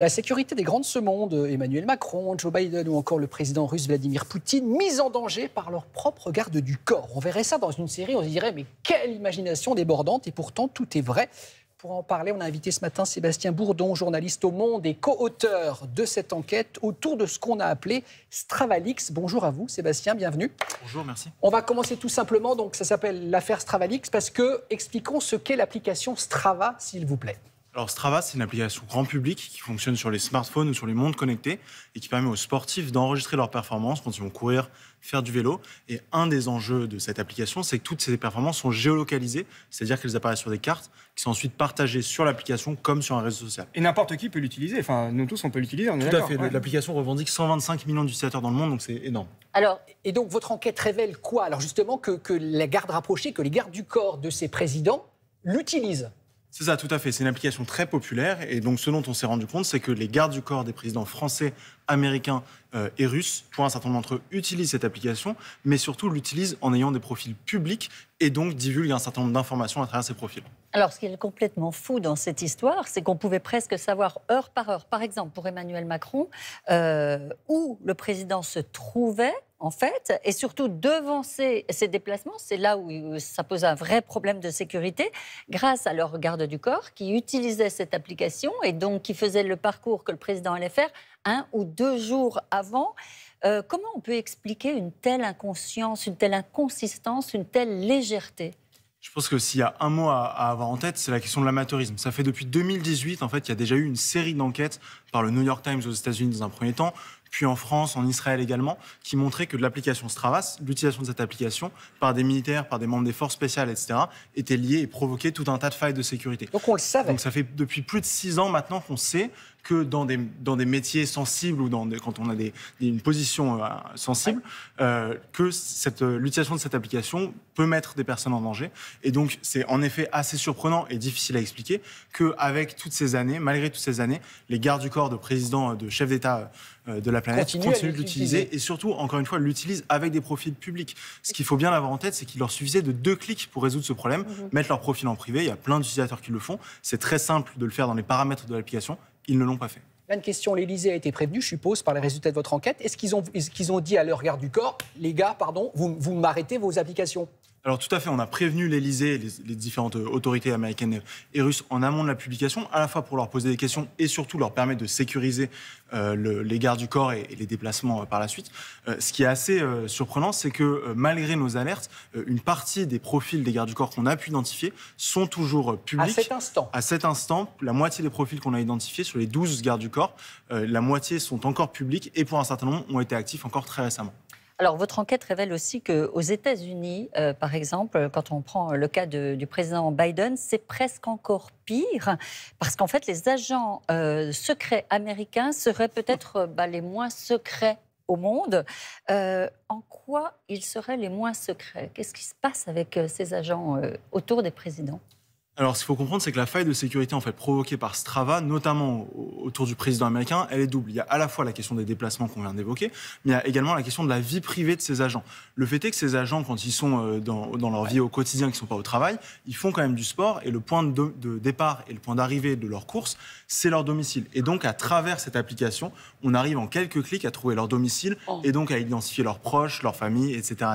La sécurité des grandes de ce monde, Emmanuel Macron, Joe Biden ou encore le président russe Vladimir Poutine, mis en danger par leur propre garde du corps. On verrait ça dans une série, on se dirait, mais quelle imagination débordante, et pourtant tout est vrai. Pour en parler, on a invité ce matin Sébastien Bourdon, journaliste au Monde et co-auteur de cette enquête autour de ce qu'on a appelé Stravalix. Bonjour à vous, Sébastien, bienvenue. Bonjour, merci. On va commencer tout simplement, donc ça s'appelle l'affaire Stravalix, parce que expliquons ce qu'est l'application Strava, s'il vous plaît. Alors Strava, c'est une application grand public qui fonctionne sur les smartphones ou sur les montres connectées et qui permet aux sportifs d'enregistrer leurs performances quand ils vont courir, faire du vélo. Et un des enjeux de cette application, c'est que toutes ces performances sont géolocalisées, c'est-à-dire qu'elles apparaissent sur des cartes qui sont ensuite partagées sur l'application comme sur un réseau social. Et n'importe qui peut l'utiliser, enfin nous tous on peut l'utiliser. Tout à fait, l'application revendique 125 millions d'utilisateurs dans le monde, donc c'est énorme. Alors, et donc votre enquête révèle quoi Alors justement que, que la garde rapprochée, que les gardes du corps de ces présidents l'utilisent c'est ça, tout à fait. C'est une application très populaire. Et donc, ce dont on s'est rendu compte, c'est que les gardes du corps des présidents français, américains euh, et russes, pour un certain nombre d'entre eux, utilisent cette application, mais surtout l'utilisent en ayant des profils publics et donc divulguent un certain nombre d'informations à travers ces profils. Alors, ce qui est complètement fou dans cette histoire, c'est qu'on pouvait presque savoir heure par heure, par exemple pour Emmanuel Macron, euh, où le président se trouvait en fait, et surtout devancer ces déplacements, c'est là où euh, ça pose un vrai problème de sécurité, grâce à leur garde du corps qui utilisait cette application et donc qui faisait le parcours que le président allait faire un ou deux jours avant. Euh, comment on peut expliquer une telle inconscience, une telle inconsistance, une telle légèreté je pense que s'il y a un mot à, avoir en tête, c'est la question de l'amateurisme. Ça fait depuis 2018, en fait, il y a déjà eu une série d'enquêtes par le New York Times aux États-Unis dans un premier temps, puis en France, en Israël également, qui montraient que l'application Strava, l'utilisation de cette application par des militaires, par des membres des forces spéciales, etc., était liée et provoquait tout un tas de failles de sécurité. Donc on le savait. Donc ça fait depuis plus de six ans maintenant qu'on sait que dans des, dans des métiers sensibles ou dans quand on a une position euh, sensible, euh, que cette, euh, l'utilisation de cette application peut mettre des personnes en danger. Et donc, c'est en effet assez surprenant et difficile à expliquer qu'avec toutes ces années, malgré toutes ces années, les gardes du corps de présidents, de chefs d'État de la planète continuent de l'utiliser et surtout, encore une fois, l'utilisent avec des profils publics. Ce qu'il faut bien avoir en tête, c'est qu'il leur suffisait de deux clics pour résoudre ce problème, mhm. mettre leur profil en privé. Il y a plein d'utilisateurs qui le font. C'est très simple de le faire dans les paramètres de l'application. Ils ne l'ont pas fait. La question L'Élysée a été prévenue, je suppose, par les résultats de votre enquête. Est-ce qu'ils ont, ont, dit à leur garde du corps, les gars, pardon, vous, vous m'arrêtez vos applications alors tout à fait, on a prévenu l'Elysée, les, les, différentes euh, autorités américaines et russes en amont de la publication, à la fois pour leur poser des questions et surtout leur permettre de sécuriser euh, les gardes du corps et, les déplacements euh, par la suite. ce qui est assez surprenant, c'est que malgré nos alertes, une partie des profils des gardes du corps qu'on a pu identifier sont toujours publics. À cet instant À cet instant, la moitié des profils qu'on a identifiés sur les 12 gardes du corps, la moitié sont encore publics et pour un certain nombre ont été actifs encore très récemment. Alors, votre enquête révèle aussi qu'aux États-Unis, euh, par exemple, quand on prend le cas du président Biden, c'est presque encore pire, parce qu'en fait, les agents euh, secrets américains seraient peut-être euh, bah, les moins secrets au monde. en quoi ils seraient les moins secrets Qu'est-ce qui se passe avec ces agents autour des présidents alors, ce qu'il faut comprendre, c'est que la faille de sécurité en fait provoquée par Strava, notamment autour du président américain, elle est double. Il y a à la fois la question des déplacements qu'on vient d'évoquer, mais il y a également la question de la vie privée de ces agents. Le fait est que ces agents, quand ils sont euh, dans, leur vie au quotidien, qui ne sont pas au travail, ils font quand même du sport et le point de, départ et le point d'arrivée de leur course, c'est leur domicile. Et donc, à travers cette application, on arrive en quelques clics à trouver leur domicile oh. et donc à identifier leurs proches, leurs familles, etc.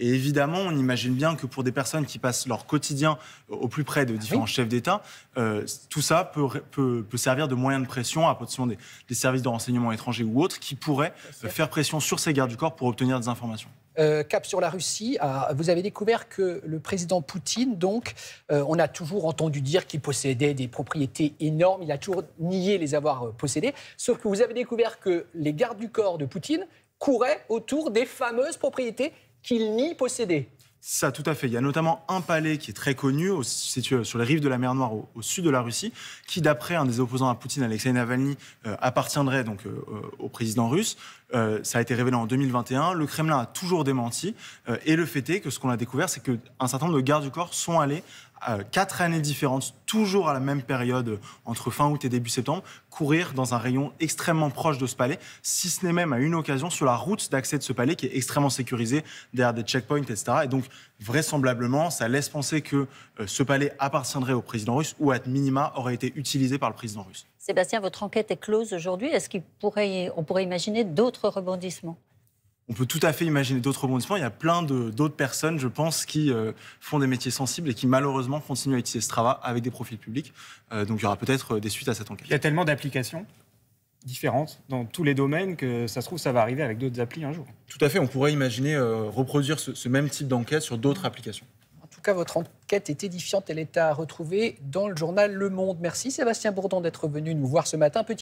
Et évidemment, on imagine bien que pour des personnes qui passent leur quotidien au plus près de ah différents chefs d'État, euh, tout ça peut, servir de moyen de pression à potentiellement des, services de renseignement étrangers ou autres qui pourraient euh, faire pression sur ces gardes du corps pour obtenir des informations. Euh, cap sur la Russie. Ah, vous avez découvert que le président Poutine, donc, on a toujours entendu dire qu'il possédait des propriétés énormes. Il a toujours nié les avoir possédées. Sauf que vous avez découvert que les gardes du corps de Poutine couraient autour des fameuses propriétés qu'il nie posséder. Ça, tout à fait. Il y a notamment un palais qui est très connu, situé sur les rives de la mer Noire, au, sud de la Russie, qui, d'après un des opposants à Poutine, Alexei Navalny, euh, appartiendrait donc euh, au président russe. Euh, ça a été révélé en 2021. Le Kremlin a toujours démenti. et le fait est que ce qu'on a découvert, c'est qu'un certain nombre de gardes du corps sont allés quatre années différentes, toujours à la même période, entre fin août et début septembre, courir dans un rayon extrêmement proche de ce palais, si ce n'est même à une occasion sur la route d'accès de ce palais qui est extrêmement sécurisé, derrière des checkpoints, etc. Et donc, vraisemblablement, ça laisse penser que euh, ce palais appartiendrait au président russe ou, à minima, aurait été utilisé par le président russe. Sébastien, votre enquête est close aujourd'hui. Est-ce qu'on pourrait imaginer d'autres rebondissements on peut tout à fait imaginer d'autres rebondissements. Il y a plein d'autres personnes, je pense, qui euh, font des métiers sensibles et qui malheureusement continuent à utiliser Strava avec des profils publics. Euh, donc il y aura peut-être euh, des suites à cette enquête. Il y a tellement d'applications différentes dans tous les domaines que ça se trouve, ça va arriver avec d'autres applis un jour. Tout à fait, on pourrait imaginer reproduire ce, même type d'enquête sur d'autres applications. En tout cas, votre enquête est édifiante, elle est à retrouver dans le journal Le Monde. Merci Sébastien Bourdon d'être venu nous voir ce matin.